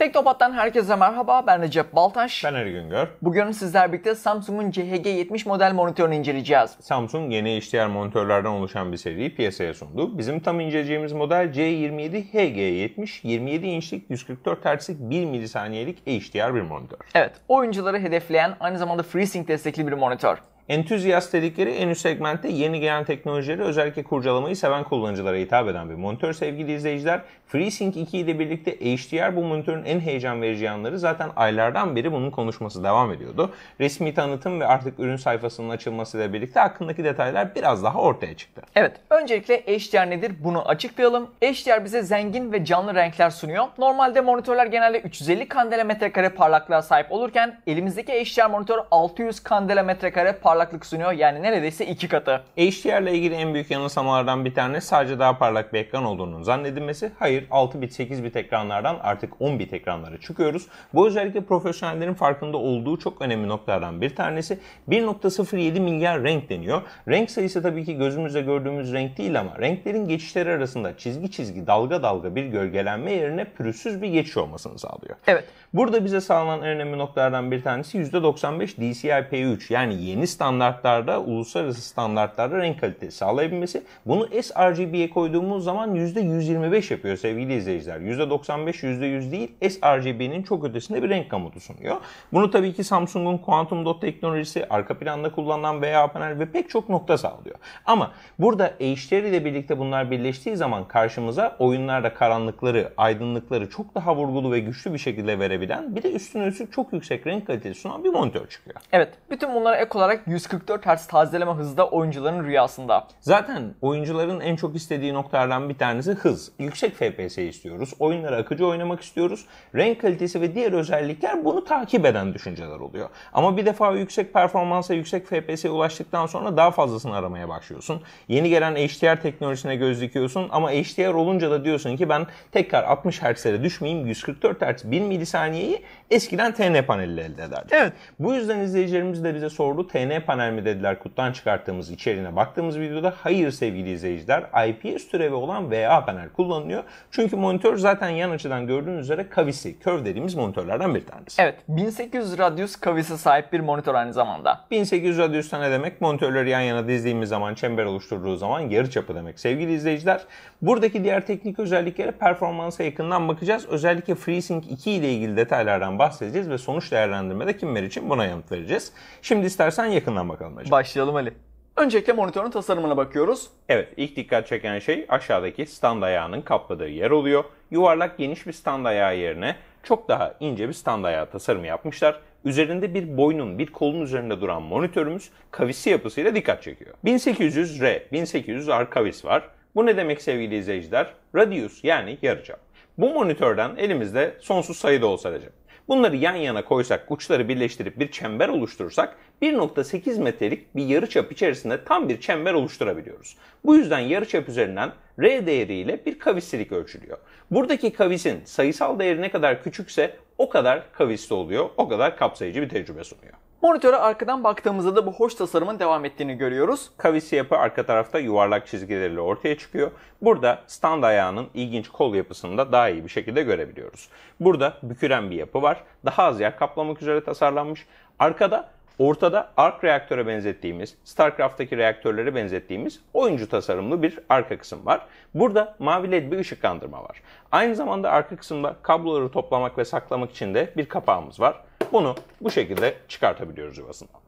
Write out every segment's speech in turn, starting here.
Teknopat'tan herkese merhaba. Ben Recep Baltaş. Ben Ergün Güngör. Bugün sizler birlikte Samsung'un CHG70 model monitörünü inceleyeceğiz. Samsung yeni HDR monitörlerden oluşan bir seriyi piyasaya sundu. Bizim tam inceleyeceğimiz model C27 HG70 27 inçlik 144 Hz'lik 1 milisaniyelik HDR bir monitör. Evet, oyuncuları hedefleyen aynı zamanda FreeSync destekli bir monitör. Entüziyast dedikleri en üst segmentte yeni gelen teknolojileri özellikle kurcalamayı seven kullanıcılara hitap eden bir monitör sevgili izleyiciler. FreeSync 2 ile birlikte HDR bu monitörün en heyecan verici yanları zaten aylardan beri bunun konuşması devam ediyordu. Resmi tanıtım ve artık ürün sayfasının açılmasıyla birlikte hakkındaki detaylar biraz daha ortaya çıktı. Evet, öncelikle HDR nedir bunu açıklayalım. HDR bize zengin ve canlı renkler sunuyor. Normalde monitörler genelde 350 kandela metrekare parlaklığa sahip olurken elimizdeki HDR monitör 600 kandela metrekare parlaklık sunuyor. Yani neredeyse iki katı. HDR ile ilgili en büyük yanılsamalardan bir tanesi sadece daha parlak bir ekran olduğunun zannedilmesi. Hayır 1, 6 bit, 8 bit ekranlardan artık 10 bit ekranlara çıkıyoruz. Bu özellikle profesyonellerin farkında olduğu çok önemli noktalardan bir tanesi. 1.07 milyar renk deniyor. Renk sayısı tabii ki gözümüzde gördüğümüz renk değil ama renklerin geçişleri arasında çizgi çizgi dalga dalga bir gölgelenme yerine pürüzsüz bir geçiş olmasını sağlıyor. Evet. Burada bize sağlanan en önemli noktalardan bir tanesi %95 DCI-P3 yani yeni standartlarda uluslararası standartlarda renk kalitesi sağlayabilmesi. Bunu sRGB'ye koyduğumuz zaman %125 yapıyor sevgili sevgili izleyiciler. %95, %100 değil sRGB'nin çok ötesinde bir renk gamutu sunuyor. Bunu tabii ki Samsung'un quantum dot teknolojisi, arka planda kullanılan VA panel ve pek çok nokta sağlıyor. Ama burada HDR ile birlikte bunlar birleştiği zaman karşımıza oyunlarda karanlıkları, aydınlıkları çok daha vurgulu ve güçlü bir şekilde verebilen bir de üstüne üstlük çok yüksek renk kalitesi sunan bir monitör çıkıyor. Evet. Bütün bunlara ek olarak 144 Hz tazeleme hızı da oyuncuların rüyasında. Zaten oyuncuların en çok istediği noktalardan bir tanesi hız. Yüksek FPS FPS istiyoruz. Oyunları akıcı oynamak istiyoruz. Renk kalitesi ve diğer özellikler bunu takip eden düşünceler oluyor. Ama bir defa yüksek performansa, yüksek FPS'ye ulaştıktan sonra daha fazlasını aramaya başlıyorsun. Yeni gelen HDR teknolojisine göz dikiyorsun ama HDR olunca da diyorsun ki ben tekrar 60 Hz'lere düşmeyeyim. 144 Hz 1 milisaniyeyi eskiden TN paneliyle elde ederdik. Evet. Bu yüzden izleyicilerimiz de bize sordu. TN panel mi dediler Kutudan çıkarttığımız içeriğine baktığımız videoda hayır sevgili izleyiciler. IPS türevi olan VA panel kullanılıyor. Çünkü monitör zaten yan açıdan gördüğünüz üzere kavisi, curve dediğimiz monitörlerden bir tanesi. Evet, 1800 radyus kavisi sahip bir monitör aynı zamanda. 1800 radyus ne demek? Monitörleri yan yana dizdiğimiz zaman, çember oluşturduğu zaman yarı çapı demek. Sevgili izleyiciler, buradaki diğer teknik özelliklere performansa yakından bakacağız. Özellikle FreeSync 2 ile ilgili detaylardan bahsedeceğiz ve sonuç değerlendirmede kimler için buna yanıt vereceğiz. Şimdi istersen yakından bakalım hocam. Başlayalım Ali. Öncelikle monitörün tasarımına bakıyoruz. Evet, ilk dikkat çeken şey aşağıdaki stand ayağının kapladığı yer oluyor. Yuvarlak geniş bir stand ayağı yerine çok daha ince bir stand ayağı tasarımı yapmışlar. Üzerinde bir boynun, bir kolun üzerinde duran monitörümüz kavisi yapısıyla dikkat çekiyor. 1800R, 1800R kavis var. Bu ne demek sevgili izleyiciler? Radius yani yarıçap. Bu monitörden elimizde sonsuz sayıda olsa olacak. Bunları yan yana koysak, uçları birleştirip bir çember oluşturursak 1.8 metrelik bir yarıçap içerisinde tam bir çember oluşturabiliyoruz. Bu yüzden yarıçap üzerinden R değeriyle bir kavislilik ölçülüyor. Buradaki kavisin sayısal değeri ne kadar küçükse o kadar kavisli oluyor, o kadar kapsayıcı bir tecrübe sunuyor. Monitöre arkadan baktığımızda da bu hoş tasarımın devam ettiğini görüyoruz. Kavisi yapı arka tarafta yuvarlak çizgileriyle ortaya çıkıyor. Burada stand ayağının ilginç kol yapısını da daha iyi bir şekilde görebiliyoruz. Burada büküren bir yapı var. Daha az yer kaplamak üzere tasarlanmış. Arkada Ortada ark reaktöre benzettiğimiz, StarCraft'taki reaktörlere benzettiğimiz oyuncu tasarımlı bir arka kısım var. Burada mavi led bir ışıklandırma var. Aynı zamanda arka kısımda kabloları toplamak ve saklamak için de bir kapağımız var. Bunu bu şekilde çıkartabiliyoruz yuvasından.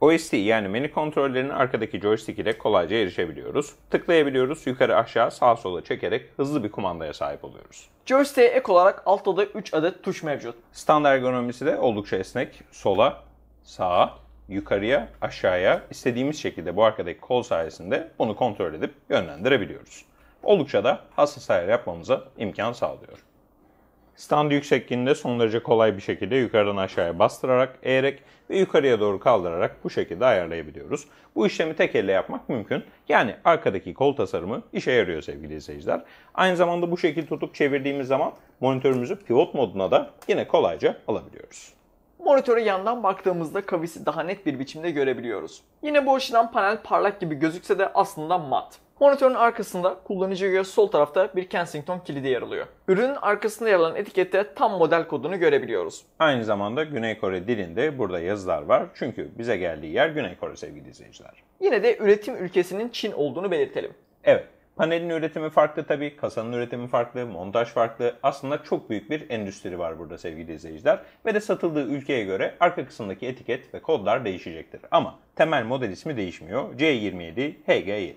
OST yani menü kontrollerinin arkadaki joystick ile kolayca erişebiliyoruz. Tıklayabiliyoruz, yukarı aşağı sağ sola çekerek hızlı bir kumandaya sahip oluyoruz. Joystick'e ek olarak altta da 3 adet tuş mevcut. Standart ergonomisi de oldukça esnek. Sola, sağa, yukarıya, aşağıya istediğimiz şekilde bu arkadaki kol sayesinde bunu kontrol edip yönlendirebiliyoruz. Oldukça da hassas ayar yapmamıza imkan sağlıyor. Standı yüksekliğinde son derece kolay bir şekilde yukarıdan aşağıya bastırarak, eğerek ve yukarıya doğru kaldırarak bu şekilde ayarlayabiliyoruz. Bu işlemi tek elle yapmak mümkün. Yani arkadaki kol tasarımı işe yarıyor sevgili izleyiciler. Aynı zamanda bu şekil tutup çevirdiğimiz zaman monitörümüzü pivot moduna da yine kolayca alabiliyoruz. Monitörü yandan baktığımızda kavisi daha net bir biçimde görebiliyoruz. Yine bu açıdan panel parlak gibi gözükse de aslında mat. Monitörün arkasında kullanıcıya göre sol tarafta bir Kensington kilidi yer alıyor. Ürünün arkasında yer alan etikette tam model kodunu görebiliyoruz. Aynı zamanda Güney Kore dilinde burada yazılar var çünkü bize geldiği yer Güney Kore sevgili izleyiciler. Yine de üretim ülkesinin Çin olduğunu belirtelim. Evet, Panelin üretimi farklı tabii, kasanın üretimi farklı, montaj farklı. Aslında çok büyük bir endüstri var burada sevgili izleyiciler. Ve de satıldığı ülkeye göre arka kısımdaki etiket ve kodlar değişecektir. Ama temel model ismi değişmiyor. C27, HG70.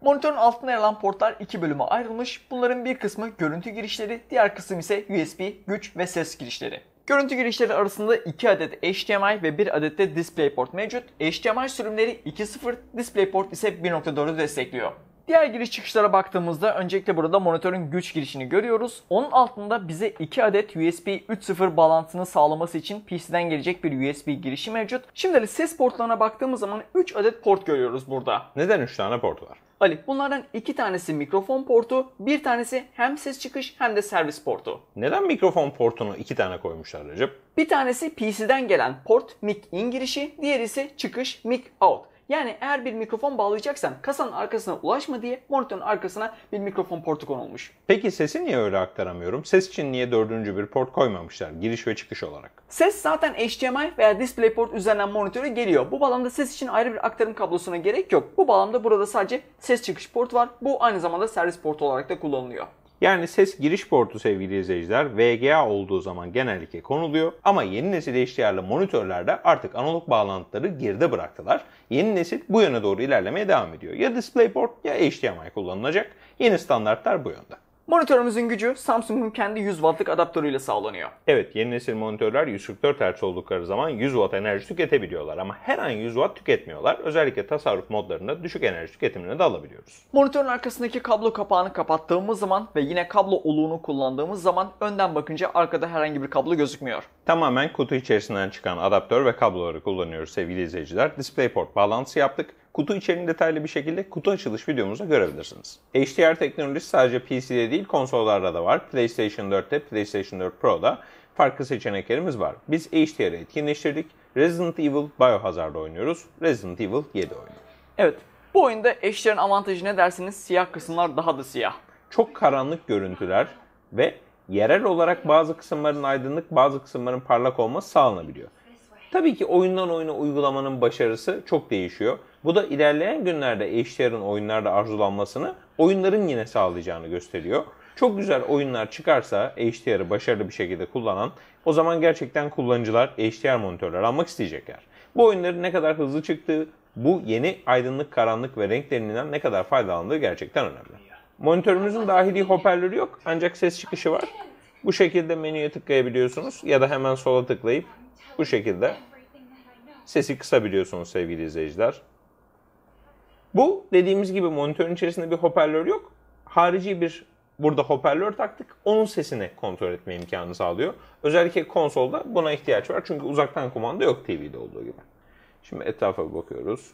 Monitörün altına yer alan portlar iki bölüme ayrılmış. Bunların bir kısmı görüntü girişleri, diğer kısım ise USB, güç ve ses girişleri. Görüntü girişleri arasında 2 adet HDMI ve 1 adet de DisplayPort mevcut. HDMI sürümleri 2.0, DisplayPort ise 1.4'ü destekliyor. Diğer giriş çıkışlara baktığımızda öncelikle burada monitörün güç girişini görüyoruz. Onun altında bize 2 adet USB 3.0 bağlantısını sağlaması için PC'den gelecek bir USB girişi mevcut. Şimdi de ses portlarına baktığımız zaman 3 adet port görüyoruz burada. Neden 3 tane port var? Ali bunlardan 2 tanesi mikrofon portu, bir tanesi hem ses çıkış hem de servis portu. Neden mikrofon portunu 2 tane koymuşlar Recep? Bir tanesi PC'den gelen port mic in girişi, ise çıkış mic out. Yani eğer bir mikrofon bağlayacaksan kasanın arkasına ulaşma diye monitörün arkasına bir mikrofon portu konulmuş. Peki sesi niye öyle aktaramıyorum? Ses için niye dördüncü bir port koymamışlar giriş ve çıkış olarak? Ses zaten HDMI veya DisplayPort üzerinden monitöre geliyor. Bu bağlamda ses için ayrı bir aktarım kablosuna gerek yok. Bu bağlamda burada sadece ses çıkış port var. Bu aynı zamanda servis portu olarak da kullanılıyor. Yani ses giriş portu sevgili izleyiciler VGA olduğu zaman genellikle konuluyor ama yeni nesil HDR'lı monitörlerde artık analog bağlantıları geride bıraktılar. Yeni nesil bu yöne doğru ilerlemeye devam ediyor. Ya DisplayPort ya HDMI kullanılacak. Yeni standartlar bu yönde. Monitörümüzün gücü Samsung'un kendi 100 wattlık adaptörüyle sağlanıyor. Evet yeni nesil monitörler 144 Hz oldukları zaman 100 watt enerji tüketebiliyorlar ama her an 100 watt tüketmiyorlar. Özellikle tasarruf modlarında düşük enerji tüketimini de alabiliyoruz. Monitörün arkasındaki kablo kapağını kapattığımız zaman ve yine kablo oluğunu kullandığımız zaman önden bakınca arkada herhangi bir kablo gözükmüyor. Tamamen kutu içerisinden çıkan adaptör ve kabloları kullanıyoruz sevgili izleyiciler. DisplayPort bağlantısı yaptık kutu içeriğini detaylı bir şekilde kutu açılış videomuzda görebilirsiniz. HDR teknolojisi sadece PC'de değil konsollarda da var. PlayStation 4'te, PlayStation 4 Pro'da farklı seçeneklerimiz var. Biz HDR'ı etkinleştirdik. Resident Evil Biohazard'da oynuyoruz. Resident Evil 7 oyunu. Evet. Bu oyunda HDR'ın avantajı ne dersiniz? Siyah kısımlar daha da siyah. Çok karanlık görüntüler ve yerel olarak bazı kısımların aydınlık, bazı kısımların parlak olması sağlanabiliyor. Tabii ki oyundan oyuna uygulamanın başarısı çok değişiyor. Bu da ilerleyen günlerde eşlerin oyunlarda arzulanmasını oyunların yine sağlayacağını gösteriyor. Çok güzel oyunlar çıkarsa HDR'ı başarılı bir şekilde kullanan o zaman gerçekten kullanıcılar HDR monitörler almak isteyecekler. Bu oyunların ne kadar hızlı çıktığı, bu yeni aydınlık, karanlık ve renklerinden ne kadar faydalandığı gerçekten önemli. Monitörümüzün dahili hoparlörü yok ancak ses çıkışı var. Bu şekilde menüye tıklayabiliyorsunuz ya da hemen sola tıklayıp bu şekilde sesi kısabiliyorsunuz sevgili izleyiciler. Bu dediğimiz gibi monitörün içerisinde bir hoparlör yok. Harici bir burada hoparlör taktık. Onun sesini kontrol etme imkanı sağlıyor. Özellikle konsolda buna ihtiyaç var. Çünkü uzaktan kumanda yok TV'de olduğu gibi. Şimdi etrafa bakıyoruz.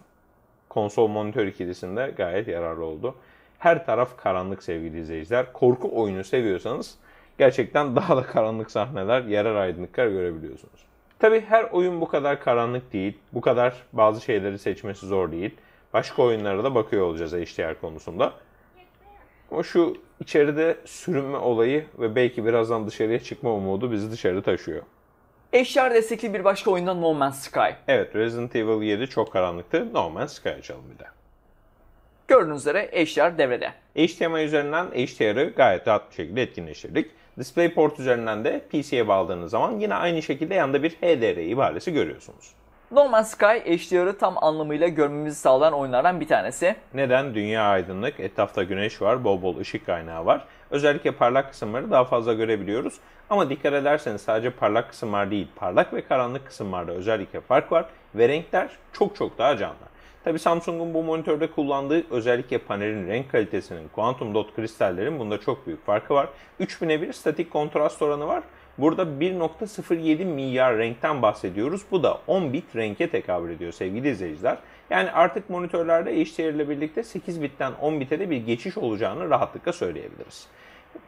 Konsol monitör ikilisinde gayet yararlı oldu. Her taraf karanlık sevgili izleyiciler. Korku oyunu seviyorsanız gerçekten daha da karanlık sahneler, yarar aydınlıklar görebiliyorsunuz. Tabi her oyun bu kadar karanlık değil. Bu kadar bazı şeyleri seçmesi zor değil. Başka oyunlara da bakıyor olacağız HDR konusunda. Ama şu içeride sürünme olayı ve belki birazdan dışarıya çıkma umudu bizi dışarı taşıyor. HDR destekli bir başka oyundan No Man's Sky. Evet Resident Evil 7 çok karanlıktı. No Man's Sky açalım bir de. Gördüğünüz üzere HDR devrede. HDMI üzerinden HDR'ı gayet rahat bir şekilde etkinleştirdik. DisplayPort üzerinden de PC'ye bağladığınız zaman yine aynı şekilde yanında bir HDR ibaresi görüyorsunuz. No Man's Sky HDR'ı tam anlamıyla görmemizi sağlayan oyunlardan bir tanesi. Neden? Dünya aydınlık, etrafta güneş var, bol bol ışık kaynağı var. Özellikle parlak kısımları daha fazla görebiliyoruz. Ama dikkat ederseniz sadece parlak kısımlar değil, parlak ve karanlık kısımlarda özellikle fark var ve renkler çok çok daha canlı. Tabi Samsung'un bu monitörde kullandığı özellikle panelin renk kalitesinin, quantum dot kristallerin bunda çok büyük farkı var. 3000'e 1 statik kontrast oranı var. Burada 1.07 milyar renkten bahsediyoruz. Bu da 10 bit renke tekabül ediyor sevgili izleyiciler. Yani artık monitörlerde HDR ile birlikte 8 bitten 10 bite de bir geçiş olacağını rahatlıkla söyleyebiliriz.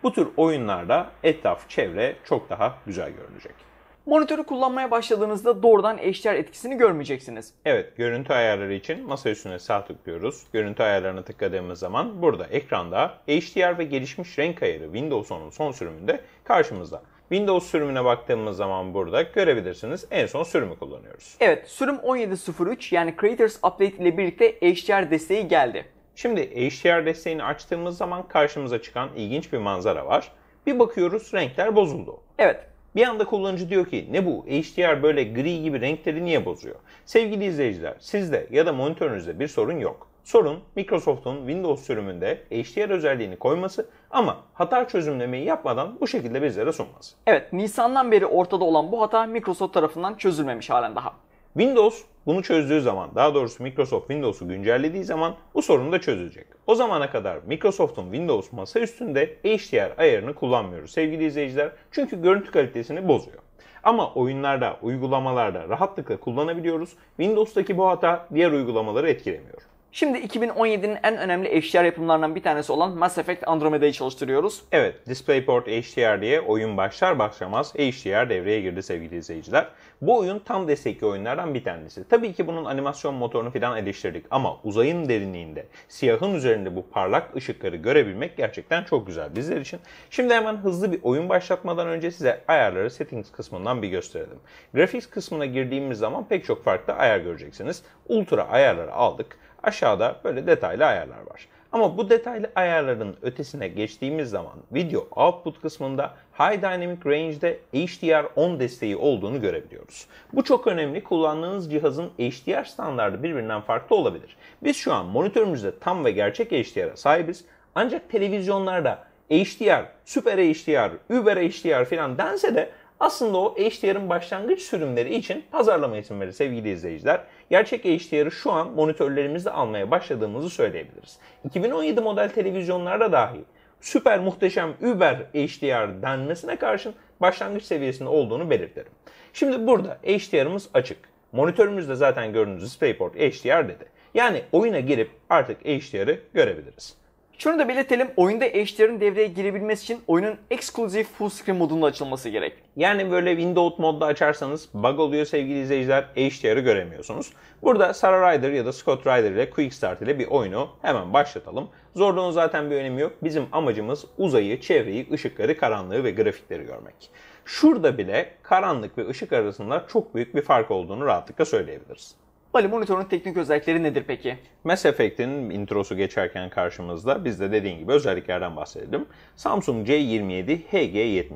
Bu tür oyunlarda etraf, çevre çok daha güzel görünecek. Monitörü kullanmaya başladığınızda doğrudan HDR etkisini görmeyeceksiniz. Evet, görüntü ayarları için masa üstüne sağ tıklıyoruz. Görüntü ayarlarına tıkladığımız zaman burada ekranda HDR ve gelişmiş renk ayarı Windows 10'un son sürümünde karşımızda. Windows sürümüne baktığımız zaman burada görebilirsiniz en son sürümü kullanıyoruz. Evet, sürüm 17.03 yani Creators Update ile birlikte HDR desteği geldi. Şimdi HDR desteğini açtığımız zaman karşımıza çıkan ilginç bir manzara var. Bir bakıyoruz renkler bozuldu. Evet, bir anda kullanıcı diyor ki ne bu HDR böyle gri gibi renkleri niye bozuyor? Sevgili izleyiciler sizde ya da monitörünüzde bir sorun yok. Sorun Microsoft'un Windows sürümünde HDR özelliğini koyması ama hata çözümlemeyi yapmadan bu şekilde bizlere sunması. Evet Nisan'dan beri ortada olan bu hata Microsoft tarafından çözülmemiş halen daha. Windows bunu çözdüğü zaman, daha doğrusu Microsoft Windows'u güncellediği zaman bu sorunu da çözecek. O zamana kadar Microsoft'un Windows masa üstünde HDR ayarını kullanmıyoruz sevgili izleyiciler. Çünkü görüntü kalitesini bozuyor. Ama oyunlarda, uygulamalarda rahatlıkla kullanabiliyoruz. Windows'taki bu hata diğer uygulamaları etkilemiyor. Şimdi 2017'nin en önemli HDR yapımlarından bir tanesi olan Mass Effect Andromeda'yı çalıştırıyoruz. Evet, DisplayPort HDR diye oyun başlar başlamaz HDR devreye girdi sevgili izleyiciler. Bu oyun tam destekli oyunlardan bir tanesi. Tabii ki bunun animasyon motorunu falan eleştirdik ama uzayın derinliğinde, siyahın üzerinde bu parlak ışıkları görebilmek gerçekten çok güzel bizler için. Şimdi hemen hızlı bir oyun başlatmadan önce size ayarları settings kısmından bir gösterelim. Graphics kısmına girdiğimiz zaman pek çok farklı ayar göreceksiniz. Ultra ayarları aldık. Aşağıda böyle detaylı ayarlar var. Ama bu detaylı ayarların ötesine geçtiğimiz zaman video output kısmında High Dynamic Range'de HDR10 desteği olduğunu görebiliyoruz. Bu çok önemli. Kullandığınız cihazın HDR standardı birbirinden farklı olabilir. Biz şu an monitörümüzde tam ve gerçek HDR'a sahibiz. Ancak televizyonlarda HDR, Super HDR, Uber HDR filan dense de aslında o HDR'ın başlangıç sürümleri için pazarlama isimleri sevgili izleyiciler. Gerçek HDR'ı şu an monitörlerimizde almaya başladığımızı söyleyebiliriz. 2017 model televizyonlarda dahi süper muhteşem Uber HDR denmesine karşın başlangıç seviyesinde olduğunu belirtelim. Şimdi burada HDR'ımız açık. Monitörümüzde zaten gördüğünüz DisplayPort HDR dedi. Yani oyuna girip artık HDR'ı görebiliriz. Şunu da belirtelim, oyunda eşlerin devreye girebilmesi için oyunun ekskluzif full screen modunda açılması gerek. Yani böyle Windows modda açarsanız bug oluyor sevgili izleyiciler, HDR'ı göremiyorsunuz. Burada Sarah Ryder ya da Scott Ryder ile Quick Start ile bir oyunu hemen başlatalım. Zorluğun zaten bir önemi yok. Bizim amacımız uzayı, çevreyi, ışıkları, karanlığı ve grafikleri görmek. Şurada bile karanlık ve ışık arasında çok büyük bir fark olduğunu rahatlıkla söyleyebiliriz. Bali monitörün teknik özellikleri nedir peki? Mass Effect'in introsu geçerken karşımızda biz de dediğin gibi özelliklerden bahsedelim. Samsung C27 HG70.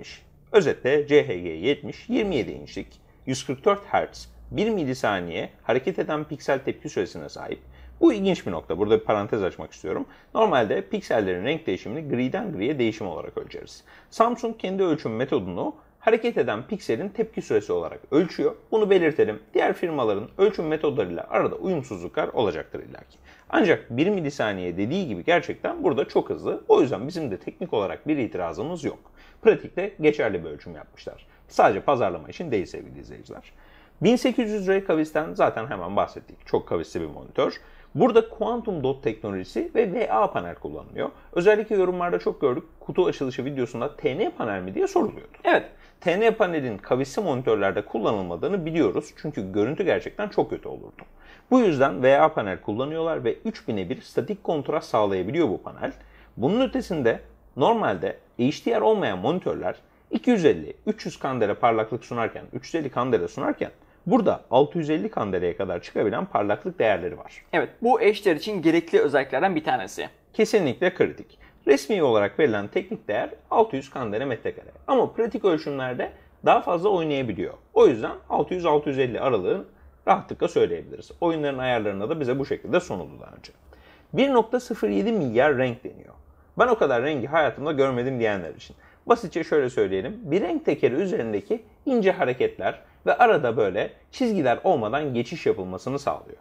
Özetle CHG70 27 inçlik, 144 Hz, 1 milisaniye hareket eden piksel tepki süresine sahip. Bu ilginç bir nokta. Burada bir parantez açmak istiyorum. Normalde piksellerin renk değişimini griden griye değişim olarak ölçeriz. Samsung kendi ölçüm metodunu hareket eden pikselin tepki süresi olarak ölçüyor. Bunu belirtelim. Diğer firmaların ölçüm metodlarıyla arada uyumsuzluklar olacaktır illaki. Ancak 1 milisaniye dediği gibi gerçekten burada çok hızlı. O yüzden bizim de teknik olarak bir itirazımız yok. Pratikte geçerli bir ölçüm yapmışlar. Sadece pazarlama için değil sevgili izleyiciler. 1800 Ray Kavis'ten zaten hemen bahsettik. Çok kavisli bir monitör. Burada kuantum dot teknolojisi ve VA panel kullanılıyor. Özellikle yorumlarda çok gördük kutu açılışı videosunda TN panel mi diye soruluyordu. Evet TN panelin kavisi monitörlerde kullanılmadığını biliyoruz çünkü görüntü gerçekten çok kötü olurdu. Bu yüzden VA panel kullanıyorlar ve 3000'e bir statik kontrast sağlayabiliyor bu panel. Bunun ötesinde normalde HDR olmayan monitörler 250-300 kandere parlaklık sunarken, 350 kandere sunarken Burada 650 kandelaya kadar çıkabilen parlaklık değerleri var. Evet bu HDR için gerekli özelliklerden bir tanesi. Kesinlikle kritik. Resmi olarak verilen teknik değer 600 kandere metrekare. Ama pratik ölçümlerde daha fazla oynayabiliyor. O yüzden 600-650 aralığın rahatlıkla söyleyebiliriz. Oyunların ayarlarına da bize bu şekilde sunuldu daha önce. 1.07 milyar renk deniyor. Ben o kadar rengi hayatımda görmedim diyenler için. Basitçe şöyle söyleyelim. Bir renk tekeri üzerindeki ince hareketler ve arada böyle çizgiler olmadan geçiş yapılmasını sağlıyor.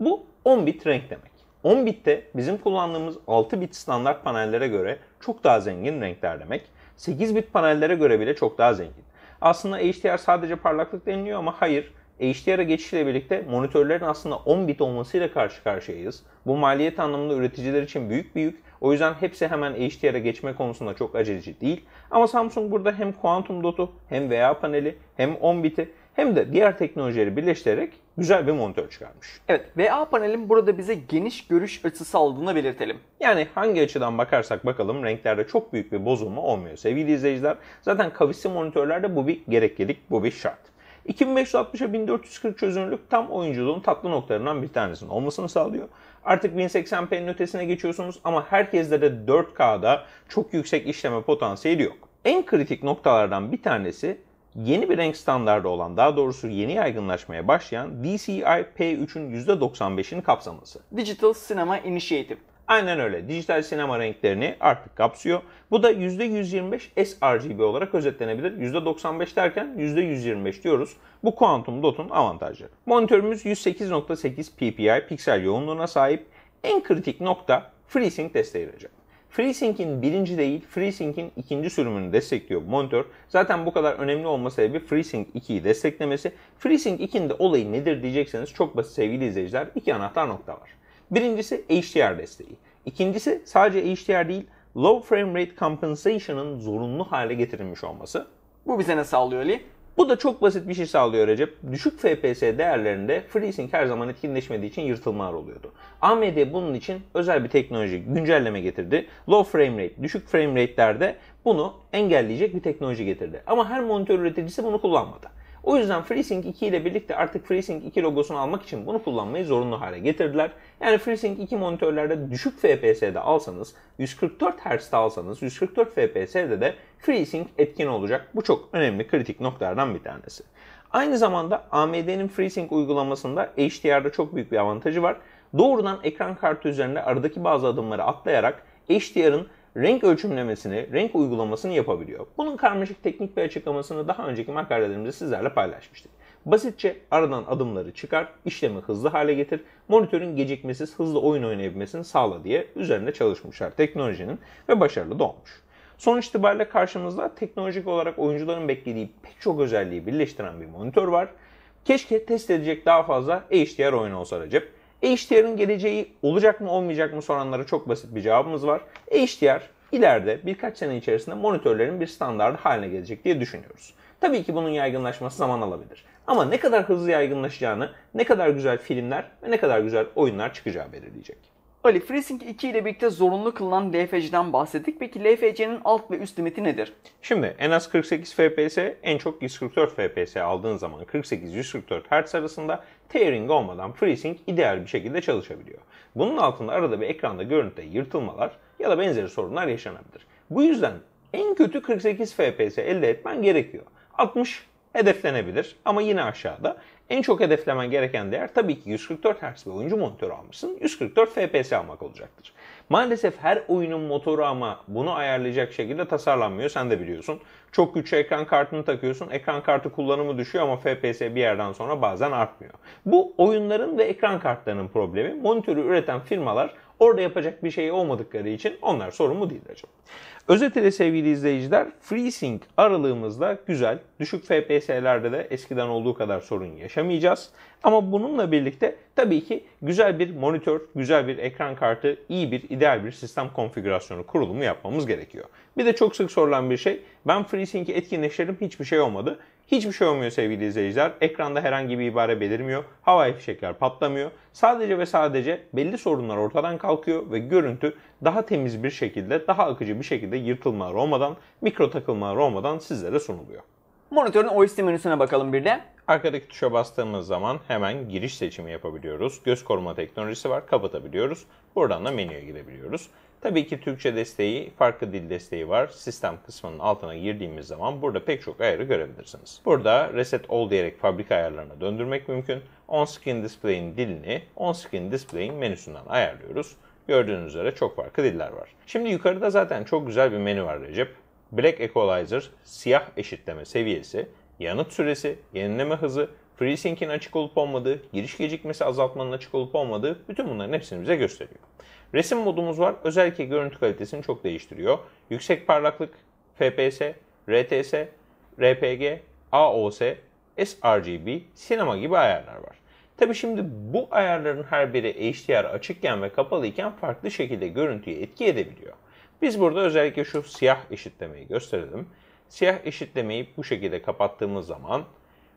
Bu 10 bit renk demek. 10 bitte bizim kullandığımız 6 bit standart panellere göre çok daha zengin renkler demek. 8 bit panellere göre bile çok daha zengin. Aslında HDR sadece parlaklık deniliyor ama hayır. HDR'a geçişle birlikte monitörlerin aslında 10 bit olmasıyla karşı karşıyayız. Bu maliyet anlamında üreticiler için büyük bir yük. O yüzden hepsi hemen HDR'a geçme konusunda çok aceleci değil. Ama Samsung burada hem Quantum Dot'u hem VA paneli hem 10 biti hem de diğer teknolojileri birleştirerek güzel bir monitör çıkarmış. Evet, VA panelin burada bize geniş görüş açısı aldığını belirtelim. Yani hangi açıdan bakarsak bakalım renklerde çok büyük bir bozulma olmuyor sevgili izleyiciler. Zaten kavisli monitörlerde bu bir gereklilik, bu bir şart. 2560'a 1440 çözünürlük tam oyunculuğun tatlı noktalarından bir tanesinin olmasını sağlıyor. Artık 1080p'nin ötesine geçiyorsunuz ama herkeste de 4K'da çok yüksek işleme potansiyeli yok. En kritik noktalardan bir tanesi yeni bir renk standardı olan daha doğrusu yeni yaygınlaşmaya başlayan DCI-P3'ün %95'ini kapsaması. Digital Cinema Initiative. Aynen öyle. Dijital sinema renklerini artık kapsıyor. Bu da %125 sRGB olarak özetlenebilir. %95 derken %125 diyoruz. Bu Quantum Dot'un avantajları. Monitörümüz 108.8 ppi piksel yoğunluğuna sahip. En kritik nokta FreeSync desteği verecek. FreeSync'in birinci değil, FreeSync'in ikinci sürümünü destekliyor bu monitör. Zaten bu kadar önemli olma sebebi FreeSync 2'yi desteklemesi. FreeSync 2'nin de olayı nedir diyecekseniz çok basit sevgili izleyiciler. iki anahtar nokta var. Birincisi HDR desteği. İkincisi sadece HDR değil, Low Frame Rate Compensation'ın zorunlu hale getirilmiş olması. Bu bize ne sağlıyor Ali? Bu da çok basit bir şey sağlıyor Recep. Düşük FPS değerlerinde FreeSync her zaman etkinleşmediği için yırtılmalar oluyordu. AMD bunun için özel bir teknoloji güncelleme getirdi. Low frame rate, düşük frame rate'lerde bunu engelleyecek bir teknoloji getirdi. Ama her monitör üreticisi bunu kullanmadı. O yüzden FreeSync 2 ile birlikte artık FreeSync 2 logosunu almak için bunu kullanmayı zorunlu hale getirdiler. Yani FreeSync 2 monitörlerde düşük FPS'de alsanız, 144 Hz'de alsanız, 144 FPS'de de FreeSync etkin olacak. Bu çok önemli kritik noktalardan bir tanesi. Aynı zamanda AMD'nin FreeSync uygulamasında HDR'da çok büyük bir avantajı var. Doğrudan ekran kartı üzerinde aradaki bazı adımları atlayarak HDR'ın renk ölçümlemesini, renk uygulamasını yapabiliyor. Bunun karmaşık teknik bir açıklamasını daha önceki makalelerimizde sizlerle paylaşmıştık. Basitçe aradan adımları çıkar, işlemi hızlı hale getir, monitörün gecikmesiz hızlı oyun oynayabilmesini sağla diye üzerinde çalışmışlar teknolojinin ve başarılı da olmuş. Sonuç itibariyle karşımızda teknolojik olarak oyuncuların beklediği pek çok özelliği birleştiren bir monitör var. Keşke test edecek daha fazla HDR oyunu olsa Recep. HDR'ın e geleceği olacak mı olmayacak mı soranlara çok basit bir cevabımız var. HDR e ileride birkaç sene içerisinde monitörlerin bir standardı haline gelecek diye düşünüyoruz. Tabii ki bunun yaygınlaşması zaman alabilir. Ama ne kadar hızlı yaygınlaşacağını, ne kadar güzel filmler ve ne kadar güzel oyunlar çıkacağı belirleyecek. Ali, FreeSync 2 ile birlikte zorunlu kılınan LFC'den bahsettik. Peki LFC'nin alt ve üst limiti nedir? Şimdi en az 48 FPS, en çok 144 FPS aldığın zaman 48-144 Hz arasında tearing olmadan FreeSync ideal bir şekilde çalışabiliyor. Bunun altında arada bir ekranda görüntüde yırtılmalar ya da benzeri sorunlar yaşanabilir. Bu yüzden en kötü 48 FPS elde etmen gerekiyor. 60 hedeflenebilir ama yine aşağıda. En çok hedeflemen gereken değer tabii ki 144 Hz bir oyuncu monitörü almışsın. 144 FPS almak olacaktır. Maalesef her oyunun motoru ama bunu ayarlayacak şekilde tasarlanmıyor. Sen de biliyorsun. Çok güçlü ekran kartını takıyorsun. Ekran kartı kullanımı düşüyor ama FPS bir yerden sonra bazen artmıyor. Bu oyunların ve ekran kartlarının problemi. Monitörü üreten firmalar Orada yapacak bir şey olmadıkları için onlar sorumlu değil acaba. Özetle sevgili izleyiciler FreeSync aralığımızda güzel. Düşük FPS'lerde de eskiden olduğu kadar sorun yaşamayacağız. Ama bununla birlikte tabii ki güzel bir monitör, güzel bir ekran kartı, iyi bir ideal bir sistem konfigürasyonu kurulumu yapmamız gerekiyor. Bir de çok sık sorulan bir şey. Ben FreeSync'i etkinleştirdim hiçbir şey olmadı. Hiçbir şey olmuyor sevgili izleyiciler. Ekranda herhangi bir ibare belirmiyor. Havai fişekler patlamıyor. Sadece ve sadece belli sorunlar ortadan kalkıyor ve görüntü daha temiz bir şekilde, daha akıcı bir şekilde yırtılmalar olmadan, mikro takılmalar olmadan sizlere sunuluyor. Monitörün OSD menüsüne bakalım bir de. Arkadaki tuşa bastığımız zaman hemen giriş seçimi yapabiliyoruz. Göz koruma teknolojisi var, kapatabiliyoruz. Buradan da menüye gidebiliyoruz. Tabii ki Türkçe desteği, farklı dil desteği var. Sistem kısmının altına girdiğimiz zaman burada pek çok ayarı görebilirsiniz. Burada Reset All diyerek fabrika ayarlarına döndürmek mümkün. On-Screen Display'in dilini On-Screen Display'in menüsünden ayarlıyoruz. Gördüğünüz üzere çok farklı diller var. Şimdi yukarıda zaten çok güzel bir menü var Recep. Black Equalizer, siyah eşitleme seviyesi, yanıt süresi, yenileme hızı, FreeSync'in açık olup olmadığı, giriş gecikmesi azaltmanın açık olup olmadığı bütün bunların hepsini bize gösteriyor. Resim modumuz var. Özellikle görüntü kalitesini çok değiştiriyor. Yüksek parlaklık, FPS, RTS, RPG, AOS, sRGB, sinema gibi ayarlar var. Tabi şimdi bu ayarların her biri HDR açıkken ve kapalıyken farklı şekilde görüntüyü etki edebiliyor. Biz burada özellikle şu siyah eşitlemeyi gösterelim. Siyah eşitlemeyi bu şekilde kapattığımız zaman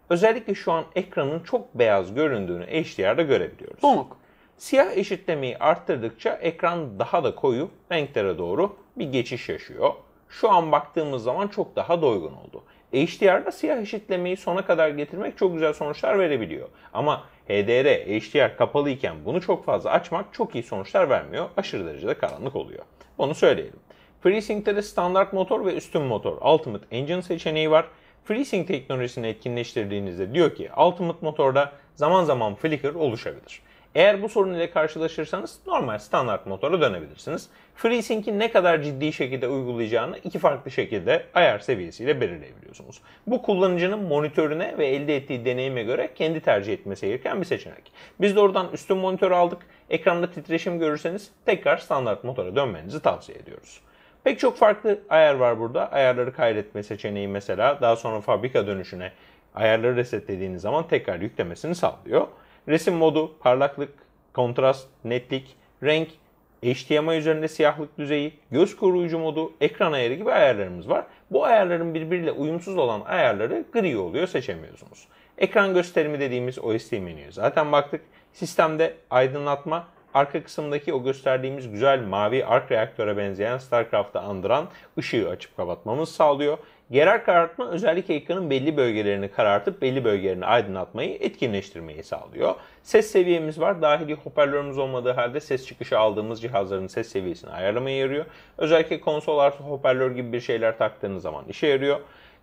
özellikle şu an ekranın çok beyaz göründüğünü HDR'da görebiliyoruz. Donuk. Siyah eşitlemeyi arttırdıkça ekran daha da koyu renklere doğru bir geçiş yaşıyor. Şu an baktığımız zaman çok daha doygun oldu. HDR'da siyah eşitlemeyi sona kadar getirmek çok güzel sonuçlar verebiliyor. Ama HDR, HDR kapalı iken bunu çok fazla açmak çok iyi sonuçlar vermiyor. Aşırı derecede karanlık oluyor. Bunu söyleyelim. FreeSync'te de standart motor ve üstün motor Ultimate Engine seçeneği var. FreeSync teknolojisini etkinleştirdiğinizde diyor ki Ultimate motorda zaman zaman flicker oluşabilir. Eğer bu sorun ile karşılaşırsanız normal standart motora dönebilirsiniz. FreeSync'i ne kadar ciddi şekilde uygulayacağını iki farklı şekilde ayar seviyesiyle belirleyebiliyorsunuz. Bu kullanıcının monitörüne ve elde ettiği deneyime göre kendi tercih etmesi gereken bir seçenek. Biz de oradan üstün monitör aldık. Ekranda titreşim görürseniz tekrar standart motora dönmenizi tavsiye ediyoruz. Pek çok farklı ayar var burada. Ayarları kaydetme seçeneği mesela daha sonra fabrika dönüşüne ayarları resetlediğiniz zaman tekrar yüklemesini sağlıyor. Resim modu, parlaklık, kontrast, netlik, renk, HDMI üzerinde siyahlık düzeyi, göz koruyucu modu, ekran ayarı gibi ayarlarımız var. Bu ayarların birbiriyle uyumsuz olan ayarları gri oluyor seçemiyorsunuz. Ekran gösterimi dediğimiz OSD menüye zaten baktık. Sistemde aydınlatma, arka kısımdaki o gösterdiğimiz güzel mavi ark reaktöre benzeyen StarCraft'ı andıran ışığı açıp kapatmamız sağlıyor. Yerel karartma özellikle ekranın belli bölgelerini karartıp belli bölgelerini aydınlatmayı etkinleştirmeyi sağlıyor. Ses seviyemiz var. Dahili hoparlörümüz olmadığı halde ses çıkışı aldığımız cihazların ses seviyesini ayarlamaya yarıyor. Özellikle konsol artı hoparlör gibi bir şeyler taktığınız zaman işe yarıyor.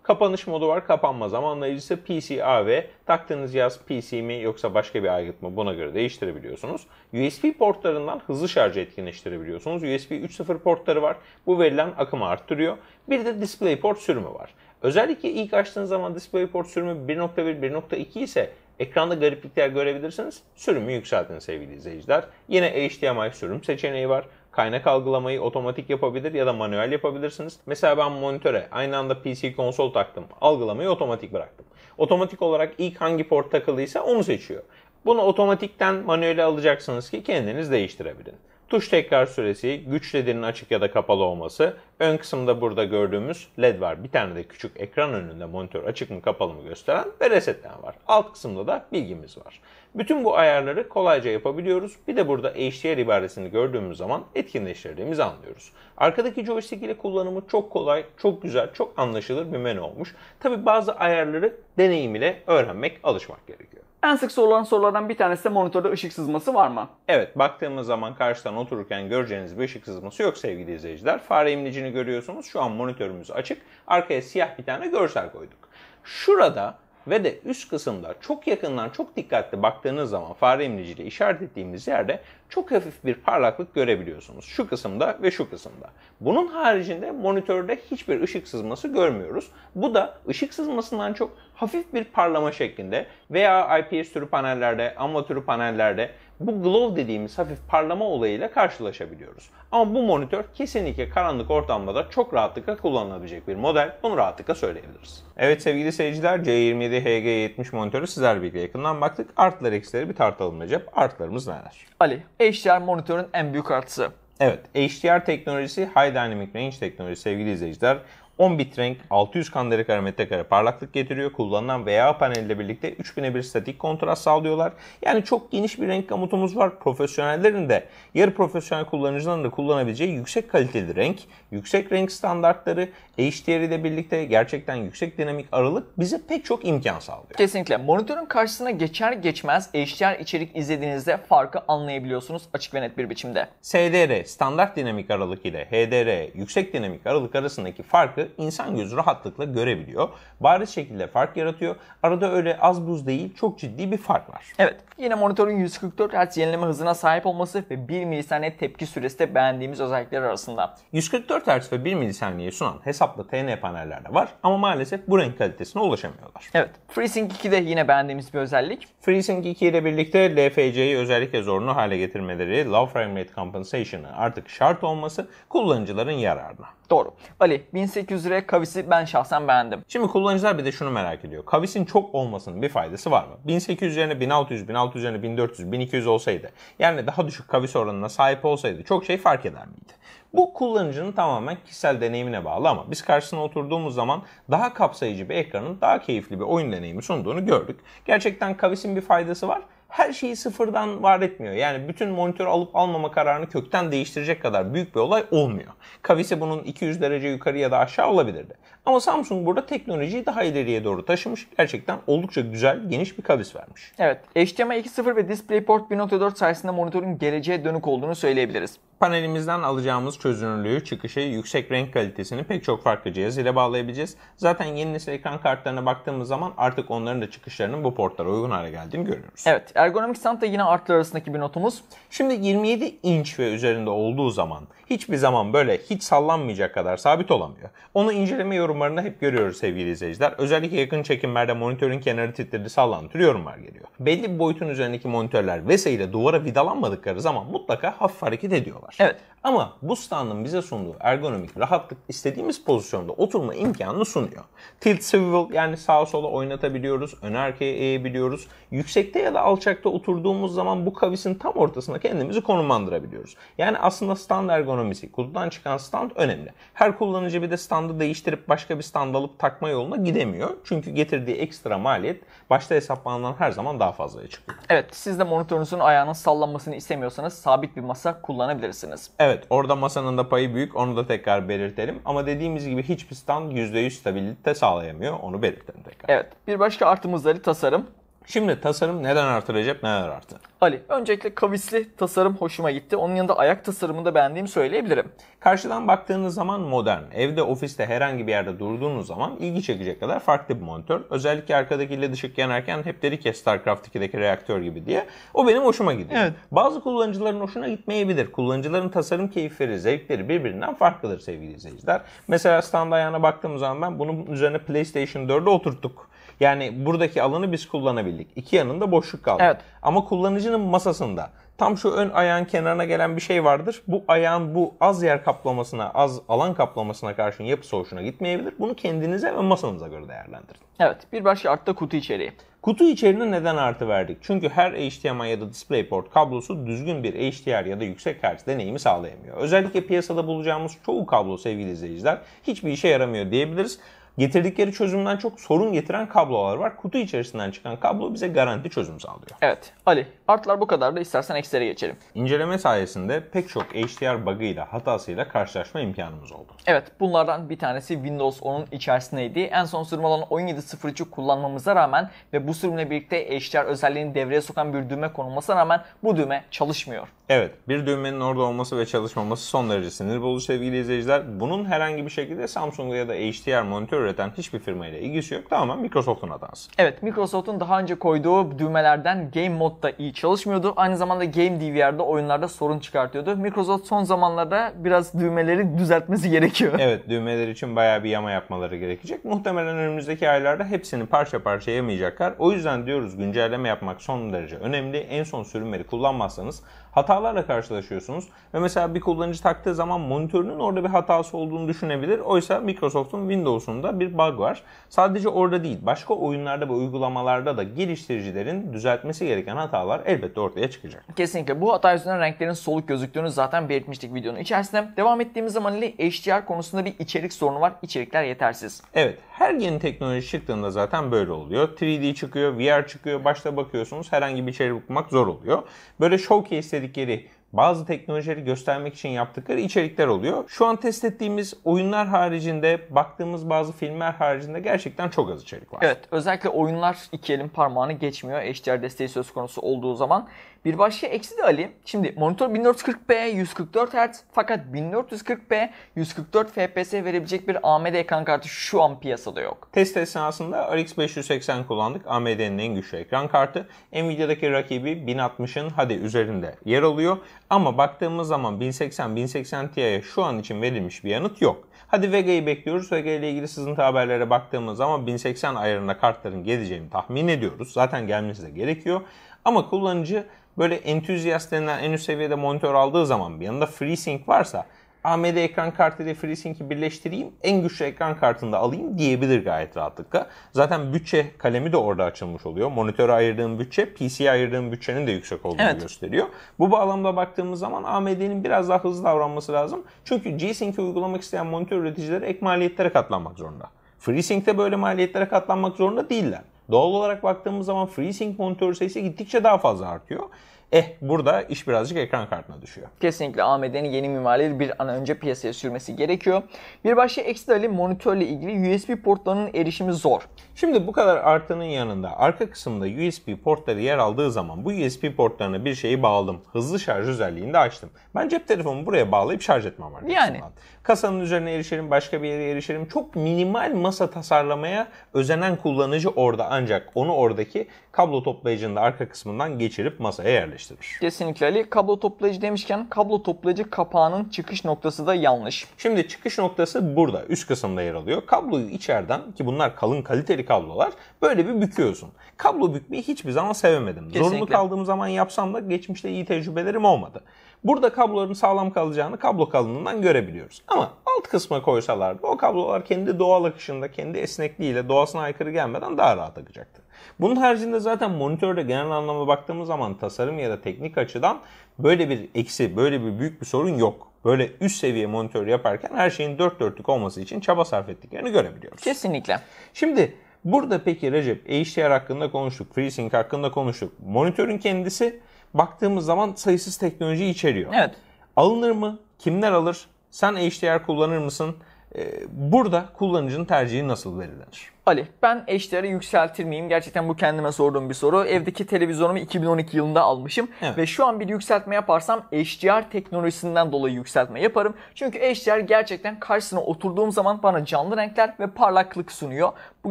Kapanış modu var. Kapanma zaman anlayıcısı PCA ve taktığınız yaz PC mi yoksa başka bir aygıt mı buna göre değiştirebiliyorsunuz. USB portlarından hızlı şarj etkinleştirebiliyorsunuz. USB 3.0 portları var. Bu verilen akımı arttırıyor. Bir de DisplayPort sürümü var. Özellikle ilk açtığınız zaman DisplayPort sürümü 1.1, 1.2 ise Ekranda gariplikler görebilirsiniz. Sürümü yükseltin sevgili izleyiciler. Yine HDMI sürüm seçeneği var kaynak algılamayı otomatik yapabilir ya da manuel yapabilirsiniz. Mesela ben monitöre aynı anda PC konsol taktım. Algılamayı otomatik bıraktım. Otomatik olarak ilk hangi port takılıysa onu seçiyor. Bunu otomatikten manuele alacaksınız ki kendiniz değiştirebilin. Tuş tekrar süresi, güç ledinin açık ya da kapalı olması, ön kısımda burada gördüğümüz led var. Bir tane de küçük ekran önünde monitör açık mı kapalı mı gösteren ve resetten var. Alt kısımda da bilgimiz var. Bütün bu ayarları kolayca yapabiliyoruz. Bir de burada HDR ibaresini gördüğümüz zaman etkinleştirdiğimizi anlıyoruz. Arkadaki joystick ile kullanımı çok kolay, çok güzel, çok anlaşılır bir menü olmuş. Tabi bazı ayarları deneyim ile öğrenmek, alışmak gerekiyor. En sık sorulan sorulardan bir tanesi de monitörde ışık sızması var mı? Evet, baktığımız zaman karşıdan otururken göreceğiniz bir ışık sızması yok sevgili izleyiciler. Fare imlecini görüyorsunuz. Şu an monitörümüz açık. Arkaya siyah bir tane görsel koyduk. Şurada ve de üst kısımda çok yakından çok dikkatli baktığınız zaman fare imleciyle işaret ettiğimiz yerde çok hafif bir parlaklık görebiliyorsunuz. Şu kısımda ve şu kısımda. Bunun haricinde monitörde hiçbir ışık sızması görmüyoruz. Bu da ışık sızmasından çok hafif bir parlama şeklinde veya IPS türü panellerde, AMOLED türü panellerde bu glow dediğimiz hafif parlama olayıyla karşılaşabiliyoruz. Ama bu monitör kesinlikle karanlık ortamda da çok rahatlıkla kullanılabilecek bir model. Bunu rahatlıkla söyleyebiliriz. Evet sevgili seyirciler C27 HG70 monitörü sizler birlikte yakından baktık. Artlar eksileri bir tartalım Recep. Artlarımız neler? Ali, HDR monitörün en büyük artısı. Evet, HDR teknolojisi High Dynamic Range teknolojisi sevgili izleyiciler. 10 bit renk 600 kandere kare metrekare parlaklık getiriyor. Kullanılan VA panelle birlikte 3000'e bir statik kontrast sağlıyorlar. Yani çok geniş bir renk gamutumuz var. Profesyonellerin de yarı profesyonel kullanıcıların da kullanabileceği yüksek kaliteli renk, yüksek renk standartları, HDR ile birlikte gerçekten yüksek dinamik aralık bize pek çok imkan sağlıyor. Kesinlikle. Monitörün karşısına geçer geçmez HDR içerik izlediğinizde farkı anlayabiliyorsunuz açık ve net bir biçimde. SDR standart dinamik aralık ile HDR yüksek dinamik aralık arasındaki farkı farkı insan gözü rahatlıkla görebiliyor. Bariz şekilde fark yaratıyor. Arada öyle az buz değil çok ciddi bir fark var. Evet. Yine monitörün 144 Hz yenileme hızına sahip olması ve 1 milisaniye tepki süresi de beğendiğimiz özellikler arasında. 144 Hz ve 1 milisaniye sunan hesaplı TN panellerde var ama maalesef bu renk kalitesine ulaşamıyorlar. Evet. FreeSync 2 de yine beğendiğimiz bir özellik. FreeSync 2 ile birlikte LFC'yi özellikle zorunlu hale getirmeleri, low frame rate compensation'ın artık şart olması kullanıcıların yararına. Doğru. Ali 1800R kavisi ben şahsen beğendim. Şimdi kullanıcılar bir de şunu merak ediyor. Kavisin çok olmasının bir faydası var mı? 1800 yerine 1600, 1600 yerine 1400, 1200 olsaydı yani daha düşük kavis oranına sahip olsaydı çok şey fark eder miydi? Bu kullanıcının tamamen kişisel deneyimine bağlı ama biz karşısına oturduğumuz zaman daha kapsayıcı bir ekranın daha keyifli bir oyun deneyimi sunduğunu gördük. Gerçekten kavisin bir faydası var her şeyi sıfırdan var etmiyor. Yani bütün monitörü alıp almama kararını kökten değiştirecek kadar büyük bir olay olmuyor. Kavisi bunun 200 derece yukarı ya da aşağı olabilirdi. Ama Samsung burada teknolojiyi daha ileriye doğru taşımış. Gerçekten oldukça güzel, geniş bir kavis vermiş. Evet, HDMI 2.0 ve DisplayPort 1.4 sayesinde monitörün geleceğe dönük olduğunu söyleyebiliriz. Panelimizden alacağımız çözünürlüğü, çıkışı, yüksek renk kalitesini pek çok farklı cihaz ile bağlayabileceğiz. Zaten yeni nesil ekran kartlarına baktığımız zaman artık onların da çıkışlarının bu portlara uygun hale geldiğini görüyoruz. Evet, ergonomik standta yine artlar arasındaki bir notumuz. Şimdi 27 inç ve üzerinde olduğu zaman hiçbir zaman böyle hiç sallanmayacak kadar sabit olamıyor. Onu inceleme yorumlarında hep görüyoruz sevgili izleyiciler. Özellikle yakın çekimlerde monitörün kenarı titredi sallantı yorumlar geliyor. Belli bir boyutun üzerindeki monitörler vesaire duvara vidalanmadıkları zaman mutlaka hafif hareket ediyorlar. Evet ama bu standın bize sunduğu ergonomik rahatlık istediğimiz pozisyonda oturma imkanını sunuyor. Tilt swivel yani sağa sola oynatabiliyoruz, öne arkaya eğebiliyoruz. Yüksekte ya da alçakta oturduğumuz zaman bu kavisin tam ortasına kendimizi konumlandırabiliyoruz. Yani aslında stand ergonomisi, kutudan çıkan stand önemli. Her kullanıcı bir de standı değiştirip başka bir stand alıp takma yoluna gidemiyor. Çünkü getirdiği ekstra maliyet başta hesaplanan her zaman daha fazlaya çıkıyor. Evet, siz de monitörünüzün ayağının sallanmasını istemiyorsanız sabit bir masa kullanabilirsiniz. Evet, Evet orada masanın da payı büyük onu da tekrar belirtelim. Ama dediğimiz gibi hiçbir stand %100 stabilite sağlayamıyor onu belirtelim tekrar. Evet bir başka artımız da tasarım. Şimdi tasarım neden artıracak, neler arttı? Ali öncelikle kavisli tasarım hoşuma gitti. Onun yanında ayak tasarımını da beğendiğimi söyleyebilirim. Karşıdan baktığınız zaman modern. Evde, ofiste herhangi bir yerde durduğunuz zaman ilgi çekecek kadar farklı bir monitör. Özellikle arkadakiyle led ışık yanarken hep dedik ya StarCraft 2'deki reaktör gibi diye. O benim hoşuma gidiyor. Evet. Bazı kullanıcıların hoşuna gitmeyebilir. Kullanıcıların tasarım keyifleri, zevkleri birbirinden farklıdır sevgili izleyiciler. Mesela stand ayağına baktığımız zaman ben bunun üzerine PlayStation 4'e oturttuk yani buradaki alanı biz kullanabildik. İki yanında boşluk kaldı. Evet. Ama kullanıcının masasında tam şu ön ayağın kenarına gelen bir şey vardır. Bu ayağın bu az yer kaplamasına, az alan kaplamasına karşın yapısı hoşuna gitmeyebilir. Bunu kendinize ve masanıza göre değerlendirin. Evet. Bir başka artta kutu içeriği. Kutu içeriğine neden artı verdik? Çünkü her HDMI ya da DisplayPort kablosu düzgün bir HDR ya da yüksek hertz deneyimi sağlayamıyor. Özellikle piyasada bulacağımız çoğu kablo sevgili izleyiciler hiçbir işe yaramıyor diyebiliriz getirdikleri çözümden çok sorun getiren kablolar var. Kutu içerisinden çıkan kablo bize garanti çözüm sağlıyor. Evet Ali artılar bu kadar da istersen eksilere geçelim. İnceleme sayesinde pek çok HDR bug'ıyla hatasıyla karşılaşma imkanımız oldu. Evet bunlardan bir tanesi Windows 10'un içerisindeydi. En son sürüm olan 17.03'ü kullanmamıza rağmen ve bu sürümle birlikte HDR özelliğini devreye sokan bir düğme konulmasına rağmen bu düğme çalışmıyor. Evet bir düğmenin orada olması ve çalışmaması son derece sinir bozucu sevgili izleyiciler. Bunun herhangi bir şekilde Samsung ya da HDR monitör üreten hiçbir firmayla ilgisi yok. Tamamen Microsoft'un hatası. Evet Microsoft'un daha önce koyduğu düğmelerden Game Mode'da iyi çalışmıyordu. Aynı zamanda Game DVR'da oyunlarda sorun çıkartıyordu. Microsoft son zamanlarda biraz düğmeleri düzeltmesi gerekiyor. Evet düğmeler için bayağı bir yama yapmaları gerekecek. Muhtemelen önümüzdeki aylarda hepsini parça parça yamayacaklar. O yüzden diyoruz güncelleme yapmak son derece önemli. En son sürümleri kullanmazsanız hatalarla karşılaşıyorsunuz. Ve mesela bir kullanıcı taktığı zaman monitörünün orada bir hatası olduğunu düşünebilir. Oysa Microsoft'un Windows'unda bir bug var. Sadece orada değil, başka oyunlarda ve uygulamalarda da geliştiricilerin düzeltmesi gereken hatalar elbette ortaya çıkacak. Kesinlikle. Bu hata yüzünden renklerin soluk gözüktüğünü zaten belirtmiştik videonun içerisinde. Devam ettiğimiz zaman ile HDR konusunda bir içerik sorunu var. İçerikler yetersiz. Evet, her yeni teknoloji çıktığında zaten böyle oluyor. 3D çıkıyor, VR çıkıyor. Başta bakıyorsunuz herhangi bir içerik bulmak zor oluyor. Böyle showcase istedikleri bazı teknolojileri göstermek için yaptıkları içerikler oluyor. Şu an test ettiğimiz oyunlar haricinde, baktığımız bazı filmler haricinde gerçekten çok az içerik var. Evet, özellikle oyunlar iki elin parmağını geçmiyor HDR desteği söz konusu olduğu zaman. Bir başka eksi de Ali. Şimdi monitör 1440p 144 Hz fakat 1440p 144 FPS verebilecek bir AMD ekran kartı şu an piyasada yok. Test esnasında RX 580 kullandık. AMD'nin en güçlü ekran kartı. Nvidia'daki rakibi 1060'ın hadi üzerinde yer alıyor. Ama baktığımız zaman 1080, 1080 Ti'ye şu an için verilmiş bir yanıt yok. Hadi Vega'yı bekliyoruz. Vega ile ilgili sızıntı haberlere baktığımız zaman 1080 ayarında kartların geleceğini tahmin ediyoruz. Zaten gelmesi de gerekiyor. Ama kullanıcı böyle entüziyast denilen en üst seviyede monitör aldığı zaman bir yanında FreeSync varsa AMD ekran kartı ile FreeSync'i birleştireyim, en güçlü ekran kartını da alayım diyebilir gayet rahatlıkla. Zaten bütçe kalemi de orada açılmış oluyor. Monitöre ayırdığım bütçe, PC ayırdığım bütçenin de yüksek olduğunu evet. gösteriyor. Bu bağlamda baktığımız zaman AMD'nin biraz daha hızlı davranması lazım. Çünkü G-Sync'i uygulamak isteyen monitör üreticileri ek maliyetlere katlanmak zorunda. FreeSync'te böyle maliyetlere katlanmak zorunda değiller. Doğal olarak baktığımız zaman FreeSync monitör sayısı gittikçe daha fazla artıyor. Eh burada iş birazcık ekran kartına düşüyor. Kesinlikle AMD'nin yeni mimarileri bir an önce piyasaya sürmesi gerekiyor. Bir başka eksi dalil monitörle ilgili USB portlarının erişimi zor. Şimdi bu kadar artının yanında arka kısımda USB portları yer aldığı zaman bu USB portlarına bir şeyi bağladım. Hızlı şarj özelliğini de açtım. Ben cep telefonumu buraya bağlayıp şarj etmem var. Yani. Kasanın üzerine erişelim, başka bir yere erişelim. Çok minimal masa tasarlamaya özenen kullanıcı orada ancak onu oradaki kablo toplayıcının arka kısmından geçirip masaya yerleştirir birleştirir. Kesinlikle Ali. Kablo toplayıcı demişken kablo toplayıcı kapağının çıkış noktası da yanlış. Şimdi çıkış noktası burada. Üst kısımda yer alıyor. Kabloyu içeriden ki bunlar kalın kaliteli kablolar böyle bir büküyorsun. Kablo bükmeyi hiçbir zaman sevemedim. Kesinlikle. Zorunlu kaldığım zaman yapsam da geçmişte iyi tecrübelerim olmadı. Burada kabloların sağlam kalacağını kablo kalınlığından görebiliyoruz. Ama alt kısma koysalardı o kablolar kendi doğal akışında, kendi esnekliğiyle doğasına aykırı gelmeden daha rahat akacaktı. Bunun haricinde zaten monitörde genel anlamda baktığımız zaman tasarım ya da teknik açıdan böyle bir eksi, böyle bir büyük bir sorun yok böyle üst seviye monitör yaparken her şeyin dört dörtlük olması için çaba sarf ettiklerini görebiliyoruz. Kesinlikle. Şimdi burada peki Recep HDR hakkında konuştuk, FreeSync hakkında konuştuk. Monitörün kendisi baktığımız zaman sayısız teknoloji içeriyor. Evet. Alınır mı? Kimler alır? Sen HDR kullanır mısın? Ee, burada kullanıcının tercihi nasıl belirlenir? Ali, ben HDR'ı yükseltir miyim? Gerçekten bu kendime sorduğum bir soru. Evdeki televizyonumu 2012 yılında almışım evet. ve şu an bir yükseltme yaparsam HDR teknolojisinden dolayı yükseltme yaparım. Çünkü HDR gerçekten karşısına oturduğum zaman bana canlı renkler ve parlaklık sunuyor. Bu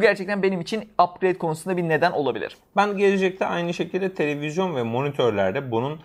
gerçekten benim için upgrade konusunda bir neden olabilir. Ben gelecekte aynı şekilde televizyon ve monitörlerde bunun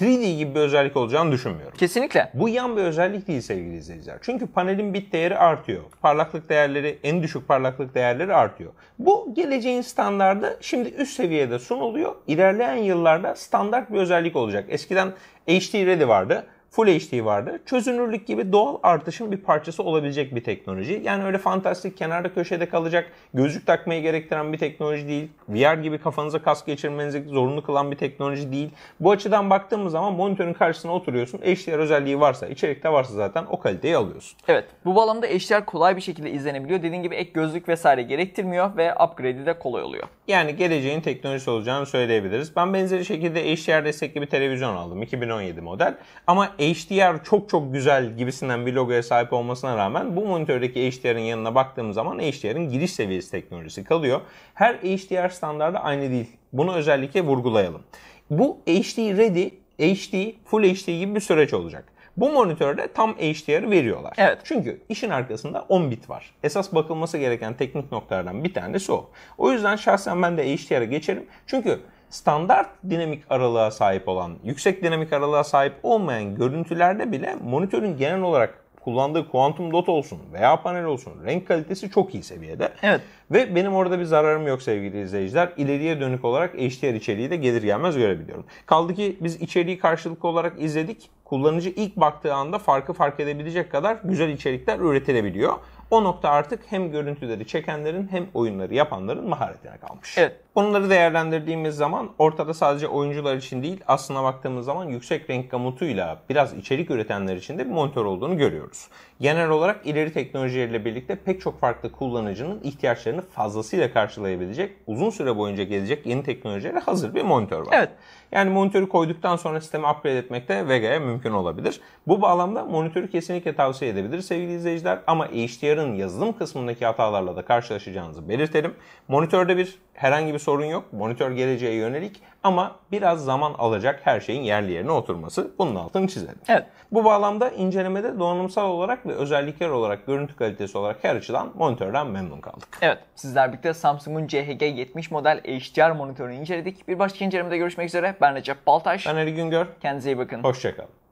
3D gibi bir özellik olacağını düşünmüyorum. Kesinlikle. Bu yan bir özellik değil sevgili izleyiciler. Çünkü panelin bit değeri artıyor. Parlaklık değerleri, en düşük parlaklık değerleri artıyor. Bu geleceğin standardı şimdi üst seviyede sunuluyor. İlerleyen yıllarda standart bir özellik olacak. Eskiden HD Ready vardı. Full HD vardı. Çözünürlük gibi doğal artışın bir parçası olabilecek bir teknoloji. Yani öyle fantastik kenarda köşede kalacak, gözlük takmayı gerektiren bir teknoloji değil. VR gibi kafanıza kask geçirmenizi zorunlu kılan bir teknoloji değil. Bu açıdan baktığımız zaman monitörün karşısına oturuyorsun. HDR özelliği varsa, içerikte varsa zaten o kaliteyi alıyorsun. Evet. Bu bağlamda HDR kolay bir şekilde izlenebiliyor. Dediğim gibi ek gözlük vesaire gerektirmiyor ve upgrade'i de kolay oluyor. Yani geleceğin teknolojisi olacağını söyleyebiliriz. Ben benzeri şekilde HDR destekli bir televizyon aldım. 2017 model. Ama HDR çok çok güzel gibisinden bir logoya sahip olmasına rağmen bu monitördeki HDR'in yanına baktığımız zaman HDR'in giriş seviyesi teknolojisi kalıyor. Her HDR standardı aynı değil. Bunu özellikle vurgulayalım. Bu HD Ready, HD, Full HD gibi bir süreç olacak. Bu monitörde tam HDR veriyorlar. Evet. Çünkü işin arkasında 10 bit var. Esas bakılması gereken teknik noktalardan bir tanesi o. O yüzden şahsen ben de HDR'a geçerim. Çünkü standart dinamik aralığa sahip olan, yüksek dinamik aralığa sahip olmayan görüntülerde bile monitörün genel olarak kullandığı kuantum dot olsun veya panel olsun renk kalitesi çok iyi seviyede. Evet. Ve benim orada bir zararım yok sevgili izleyiciler. İleriye dönük olarak HDR içeriği de gelir gelmez görebiliyorum. Kaldı ki biz içeriği karşılıklı olarak izledik. Kullanıcı ilk baktığı anda farkı fark edebilecek kadar güzel içerikler üretilebiliyor. O nokta artık hem görüntüleri çekenlerin hem oyunları yapanların maharetine kalmış. Evet. Onları değerlendirdiğimiz zaman ortada sadece oyuncular için değil aslına baktığımız zaman yüksek renk gamutuyla biraz içerik üretenler için de bir monitör olduğunu görüyoruz. Genel olarak ileri teknolojileriyle birlikte pek çok farklı kullanıcının ihtiyaçlarını fazlasıyla karşılayabilecek, uzun süre boyunca gelecek yeni teknolojilere hazır bir monitör var. Evet. Yani monitörü koyduktan sonra sistemi upgrade etmek de Vega'ya mümkün olabilir. Bu bağlamda monitörü kesinlikle tavsiye edebilir sevgili izleyiciler ama HDR'ın yazılım kısmındaki hatalarla da karşılaşacağınızı belirtelim. Monitörde bir herhangi bir sorun yok. Monitör geleceğe yönelik ama biraz zaman alacak her şeyin yerli yerine oturması. Bunun altını çizelim. Evet. Bu bağlamda incelemede donanımsal olarak ve özellikler olarak, görüntü kalitesi olarak her açıdan monitörden memnun kaldık. Evet. Sizler birlikte Samsung'un CHG 70 model HDR monitörünü inceledik. Bir başka incelemede görüşmek üzere. Ben Recep Baltaş. Ben Ali Güngör. Kendinize iyi bakın. Hoşçakalın.